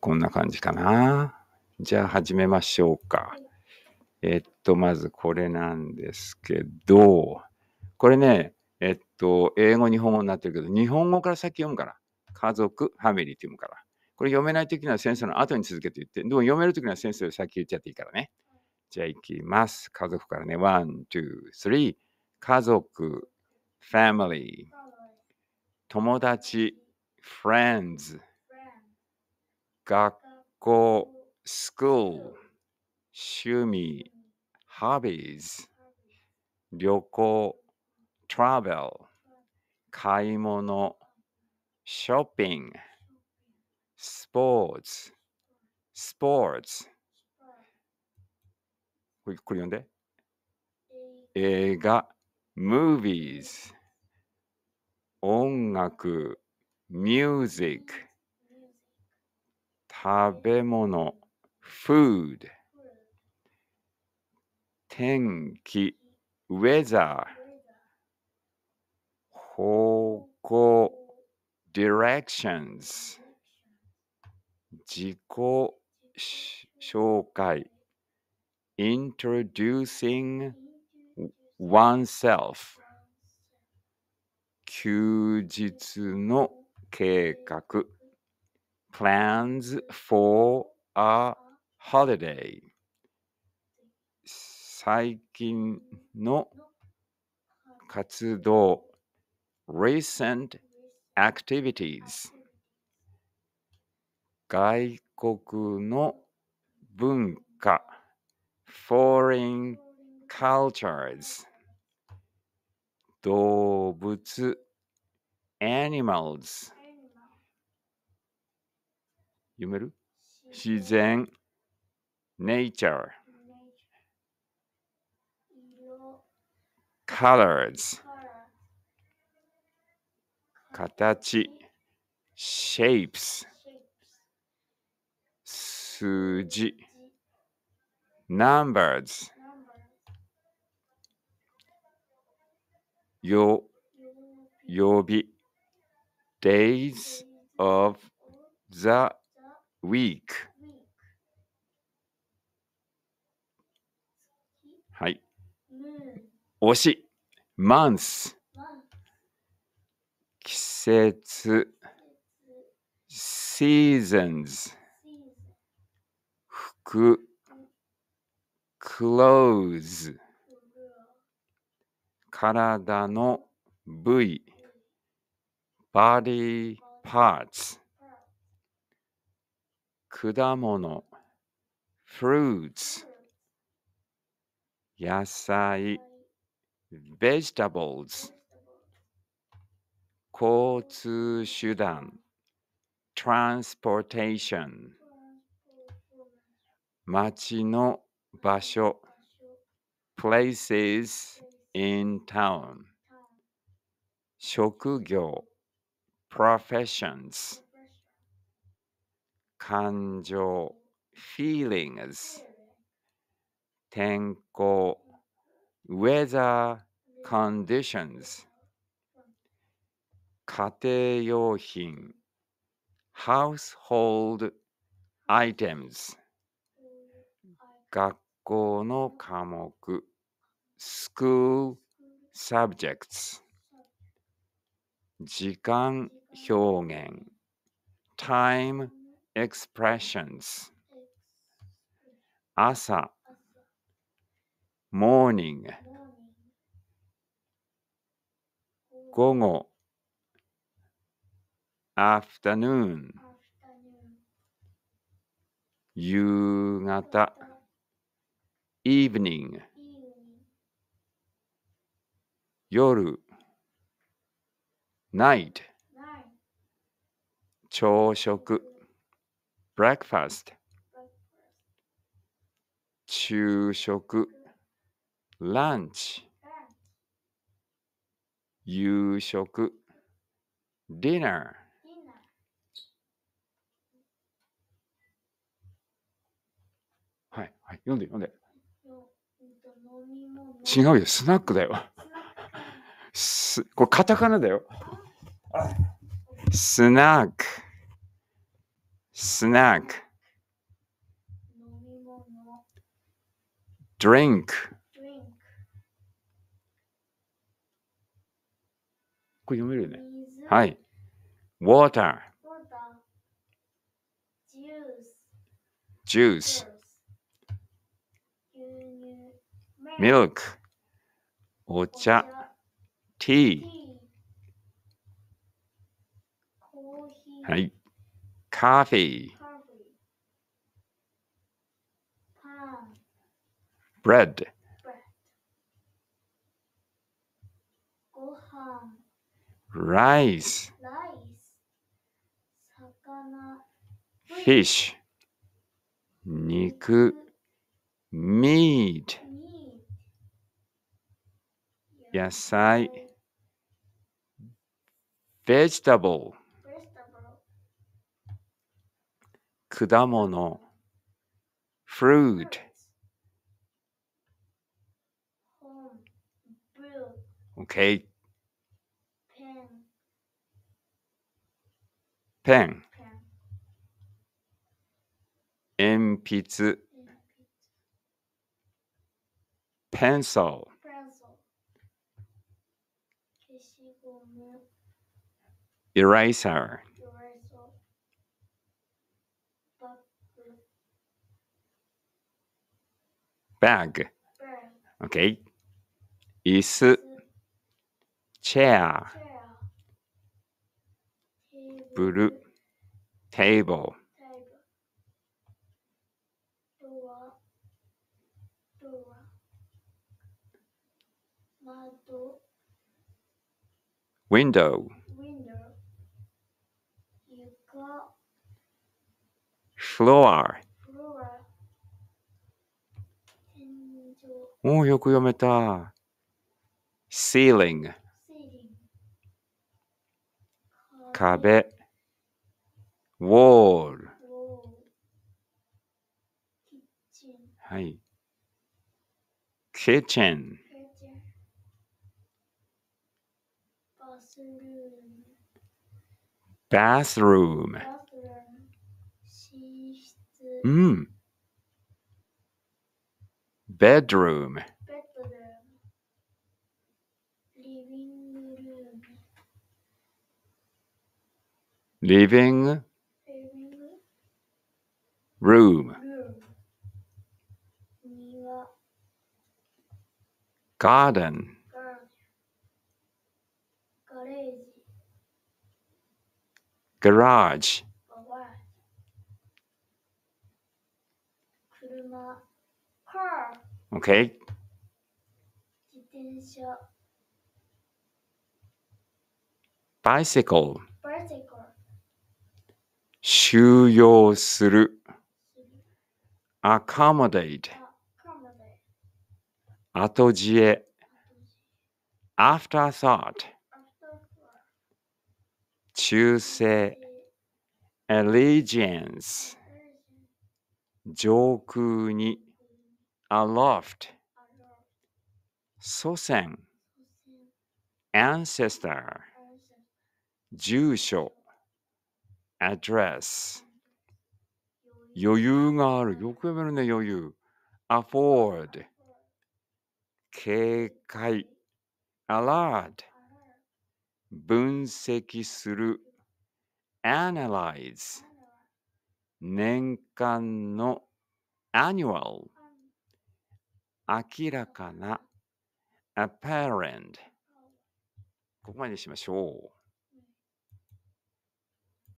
こんな感じかな。じゃあ始めましょうか。えっと、まずこれなんですけど、これね、えっと、英語、日本語になってるけど、日本語から先読むから。家族、ファミリーって読むから。これ読めないときには先生の後に続けて言って、でも読めるときには先生よ先言っちゃっていいからね。じゃあ行きます。家族からね。ワン、ツー、スリー。家族、ファミリー。友達、friends。学校、school、趣味、hobbies、旅行、travel、買い物、ショッピング、スポーツ、スポーツ。これ読んで。映画、movies、音楽、music。食べ物 food 天気 weather 方向 directions 自己紹介 introducing oneself 休日の計画 plans for a holiday 最近の活動 recent activities 外国の文化 foreign cultures 動物 animals 読める自然、nature, colors, 形、shapes, 数字、numbers, よ、曜日、days of the week はい推し month 季節 seasons 服 clothes 体の部位 body parts 果物 fruits 野菜 vegetables 交通手段 transportation 街の場所 places in town 職業 professions 感情 feelings 天候 weather conditions 家庭用品 household items 学校の科目 school subjects 時間表現 time expressions 朝 morning 午後 afternoon 夕方 evening 夜 night 朝食 breakfast 昼食 lunch 夕食 dinner はい、はい、読んで読んで違うよスナックだよすこれカタカナだよスナック snack drink drink これ読めるよねはい water juice milk お茶 tea はい Coffee. Bread. Rice. Fish. meat 野菜 vegetable 果物 fruit. Okay. Pen. Pen. Pen. pencil. Eraser. bag. Okay. Is chair. Blue table. Window. Window. Floor. おお、よく読めた。ceiling 壁 wall はい kitchen bathroom. b a t h r バスルームうん bedroom Leaving living room room. garden garage Okay. 自転車 bicycle 収容する accommodate 後知恵 afterthought 忠誠 allegiance 上空に aloft 祖先 ancestor 住所 address 余裕があるよく読めるね余裕 afford 警戒 alert 分析する analyze 年間の annual 明らかな apparent ここまでにしましょう。